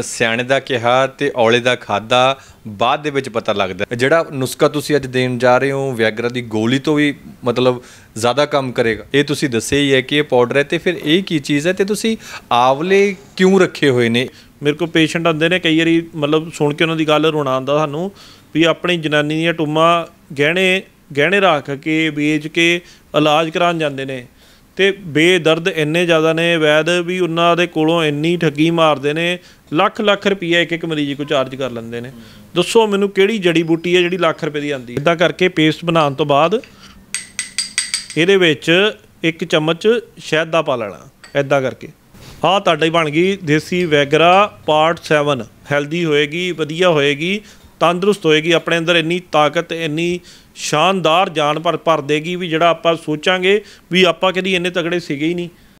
ਸਿਆਣੇ ਦਾ ਕਿਹਾ ਤੇ ਔਲੇ ਦਾ ਖਾਦਾ ਬਾਅਦ ਦੇ ਵਿੱਚ ਪਤਾ ਲੱਗਦਾ ਜਿਹੜਾ ਨੁਸਖਾ ਤੁਸੀਂ ਅੱਜ ਦੇਣ ਜਾ ਰਹੇ ਹੋ ਵਿਆਗਰਾ ਦੀ ਗੋਲੀ ਤੋਂ ਵੀ ਮਤਲਬ ਜ਼ਿਆਦਾ ਕੰਮ ਕਰੇਗਾ ਇਹ ਤੁਸੀਂ ਦੱਸਿਆ ਹੀ ਹੈ ਕਿ ਇਹ ਪਾਊਡਰ ਹੈ ਤੇ ਫਿਰ ਇਹ ਕੀ ਚੀਜ਼ ਹੈ ਤੇ ਤੁਸੀਂ ਆਵਲੇ ਕਿਉਂ ਰੱਖੇ ਹੋਏ ਨੇ ਮੇਰੇ ਕੋਲ ਪੇਸ਼ੈਂਟ ਆਉਂਦੇ ਨੇ ਕਈ ਵਾਰੀ ਮਤਲਬ ਸੁਣ ਕੇ ਉਹਨਾਂ ਦੀ ਗੱਲ ਰੋਣਾ ਆਉਂਦਾ ਸਾਨੂੰ ਵੀ ਆਪਣੀ ਜਨਾਨੀ ਦੀਆਂ ਟੁੰਮਾ ਗਹਿਣੇ ਗਹਿਣੇ ਰੱਖ ਕੇ ਵੇਚ ਕੇ ਇਲਾਜ ਕਰਾਉਣ ਜਾਂਦੇ ਨੇ ਤੇ ਬੇਦਰਦ ਇੰਨੇ ਜ਼ਿਆਦਾ ਨੇ ਵੈਦ ਵੀ ਉਹਨਾਂ ਦੇ ਕੋਲੋਂ ਇੰਨੀ ਠੱਗੀ ਮਾਰਦੇ ਨੇ ਲੱਖ ਲੱਖ ਰੁਪਏ ਇੱਕ ਇੱਕ ਮਰੀਜ਼ ਕੋ ਚਾਰਜ ਕਰ ਲੈਂਦੇ ਨੇ ਦੱਸੋ ਮੈਨੂੰ ਕਿਹੜੀ ਜੜੀ ਬੂਟੀ ਹੈ ਜਿਹੜੀ ਲੱਖ ਰੁਪਏ ਦੀ ਆਂਦੀ ਹੈ ਇਦਾਂ ਕਰਕੇ ਪੇਸਟ ਬਣਾਉਣ ਤੋਂ ਬਾਅਦ ਇਹਦੇ ਵਿੱਚ ਇੱਕ ਚਮਚ ਸ਼ਹਿਦ ਦਾ ਪਾ ਲੈਣਾ ਇਦਾਂ ਕਰਕੇ ਆਹ ਤੁਹਾਡੀ ਬਣ ਗਈ ਦੇਸੀ ਵੈਗਰਾ ਪਾਰਟ 7 ਹੈਲਦੀ ਹੋਏਗੀ ਵਧੀਆ ਹੋਏਗੀ ਤੰਦਰੁਸਤ ਹੋਏਗੀ ਆਪਣੇ ਅੰਦਰ ਇੰਨੀ ਤਾਕਤ ਇੰਨੀ ਸ਼ਾਨਦਾਰ ਜਾਨ ਭਰ ਭਰ ਦੇਗੀ ਵੀ ਜਿਹੜਾ ਆਪਾਂ ਸੋਚਾਂਗੇ ਵੀ ਆਪਾਂ ਕਦੀ ਇੰਨੇ ਤਗੜੇ ਸੀਗੇ ਹੀ ਨਹੀਂ